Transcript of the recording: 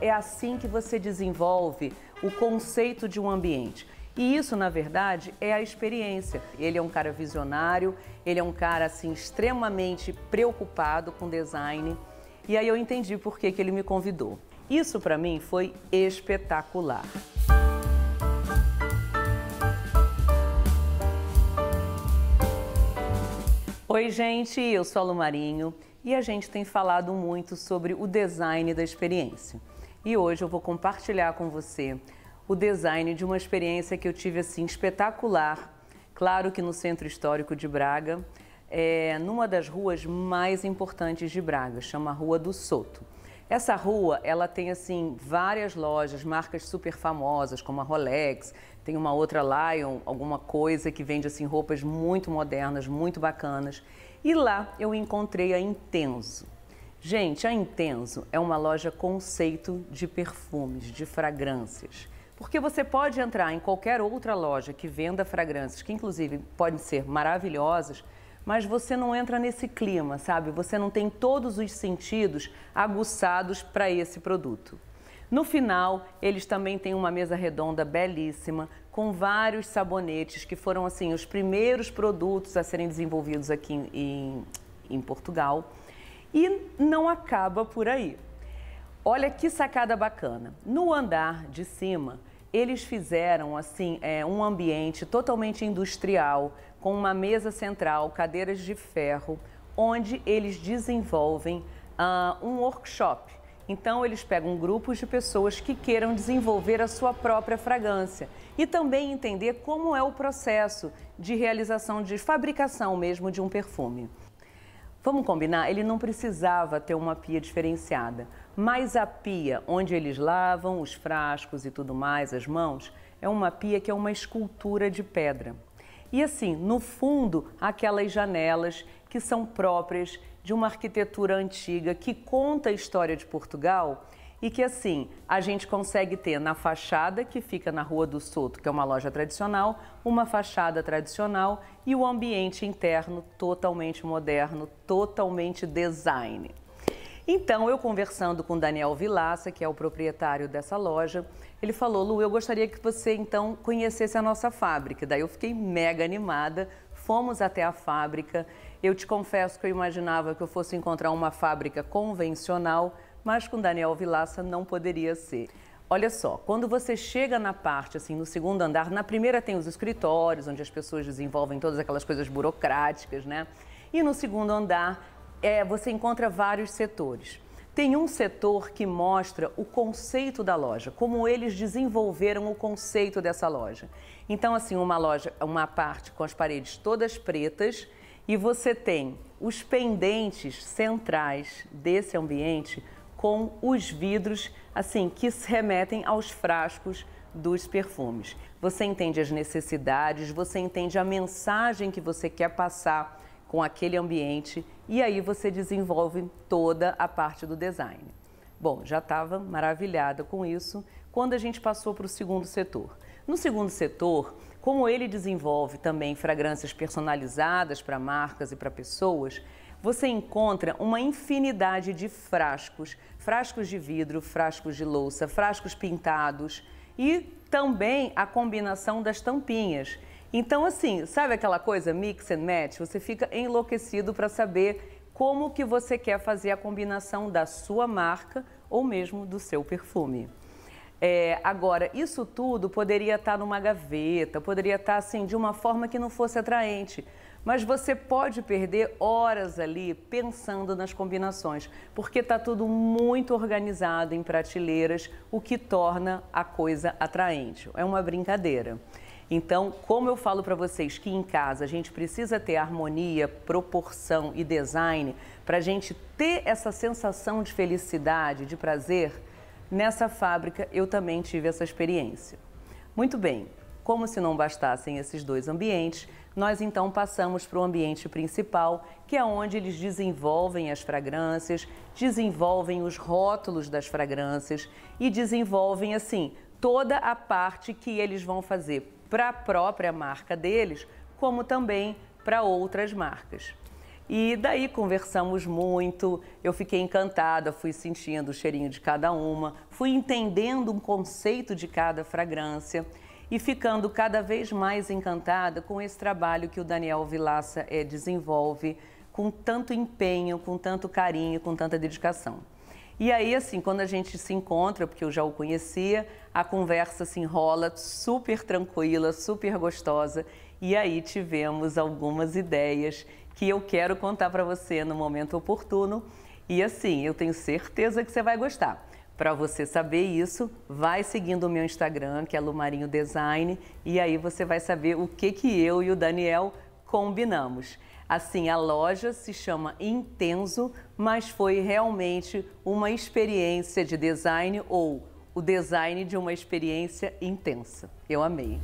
É assim que você desenvolve o conceito de um ambiente. E isso, na verdade, é a experiência. Ele é um cara visionário, ele é um cara assim extremamente preocupado com design. E aí eu entendi por que, que ele me convidou. Isso para mim foi espetacular. Oi, gente, eu sou a Lu Marinho e a gente tem falado muito sobre o design da experiência e hoje eu vou compartilhar com você o design de uma experiência que eu tive assim espetacular, claro que no Centro Histórico de Braga, é, numa das ruas mais importantes de Braga, chama Rua do Soto. Essa rua, ela tem assim várias lojas, marcas super famosas como a Rolex, tem uma outra Lion, alguma coisa que vende assim roupas muito modernas, muito bacanas. E lá eu encontrei a Intenso. Gente, a Intenso é uma loja conceito de perfumes, de fragrâncias. Porque você pode entrar em qualquer outra loja que venda fragrâncias, que inclusive podem ser maravilhosas, mas você não entra nesse clima, sabe? Você não tem todos os sentidos aguçados para esse produto. No final, eles também têm uma mesa redonda belíssima com vários sabonetes que foram assim os primeiros produtos a serem desenvolvidos aqui em, em Portugal. E não acaba por aí. Olha que sacada bacana. No andar de cima, eles fizeram assim é, um ambiente totalmente industrial, com uma mesa central, cadeiras de ferro, onde eles desenvolvem uh, um workshop. Então, eles pegam grupos de pessoas que queiram desenvolver a sua própria fragrância e também entender como é o processo de realização, de fabricação mesmo de um perfume. Vamos combinar, ele não precisava ter uma pia diferenciada, mas a pia onde eles lavam os frascos e tudo mais, as mãos, é uma pia que é uma escultura de pedra. E assim, no fundo, aquelas janelas que são próprias de uma arquitetura antiga que conta a história de Portugal e que assim a gente consegue ter na fachada que fica na Rua do Soto, que é uma loja tradicional, uma fachada tradicional e o ambiente interno totalmente moderno, totalmente design. Então, eu conversando com Daniel Vilaça, que é o proprietário dessa loja, ele falou: Lu, eu gostaria que você então conhecesse a nossa fábrica. Daí eu fiquei mega animada, fomos até a fábrica. Eu te confesso que eu imaginava que eu fosse encontrar uma fábrica convencional, mas com Daniel Vilaça não poderia ser. Olha só, quando você chega na parte, assim, no segundo andar, na primeira tem os escritórios, onde as pessoas desenvolvem todas aquelas coisas burocráticas, né? E no segundo andar, é, você encontra vários setores. Tem um setor que mostra o conceito da loja, como eles desenvolveram o conceito dessa loja. Então, assim, uma loja, uma parte com as paredes todas pretas e você tem os pendentes centrais desse ambiente com os vidros, assim, que se remetem aos frascos dos perfumes. Você entende as necessidades, você entende a mensagem que você quer passar com aquele ambiente e aí você desenvolve toda a parte do design. Bom, já estava maravilhada com isso quando a gente passou para o segundo setor. No segundo setor, como ele desenvolve também fragrâncias personalizadas para marcas e para pessoas, você encontra uma infinidade de frascos: frascos de vidro, frascos de louça, frascos pintados e também a combinação das tampinhas. Então, assim, sabe aquela coisa mix and match? Você fica enlouquecido para saber como que você quer fazer a combinação da sua marca ou mesmo do seu perfume. É, agora, isso tudo poderia estar tá numa gaveta, poderia estar tá, assim de uma forma que não fosse atraente. Mas você pode perder horas ali pensando nas combinações, porque está tudo muito organizado em prateleiras, o que torna a coisa atraente. É uma brincadeira. Então, como eu falo para vocês que em casa a gente precisa ter harmonia, proporção e design para a gente ter essa sensação de felicidade, de prazer Nessa fábrica eu também tive essa experiência. Muito bem, como se não bastassem esses dois ambientes, nós então passamos para o ambiente principal, que é onde eles desenvolvem as fragrâncias, desenvolvem os rótulos das fragrâncias e desenvolvem assim toda a parte que eles vão fazer para a própria marca deles, como também para outras marcas. E daí conversamos muito, eu fiquei encantada, fui sentindo o cheirinho de cada uma, fui entendendo um conceito de cada fragrância e ficando cada vez mais encantada com esse trabalho que o Daniel Vilaça é, desenvolve com tanto empenho, com tanto carinho, com tanta dedicação. E aí, assim, quando a gente se encontra, porque eu já o conhecia, a conversa se assim, enrola super tranquila, super gostosa. E aí tivemos algumas ideias que eu quero contar para você no momento oportuno. E assim, eu tenho certeza que você vai gostar. Para você saber isso, vai seguindo o meu Instagram, que é Lumarinho Design, e aí você vai saber o que, que eu e o Daniel combinamos. Assim, a loja se chama Intenso, mas foi realmente uma experiência de design ou o design de uma experiência intensa. Eu amei.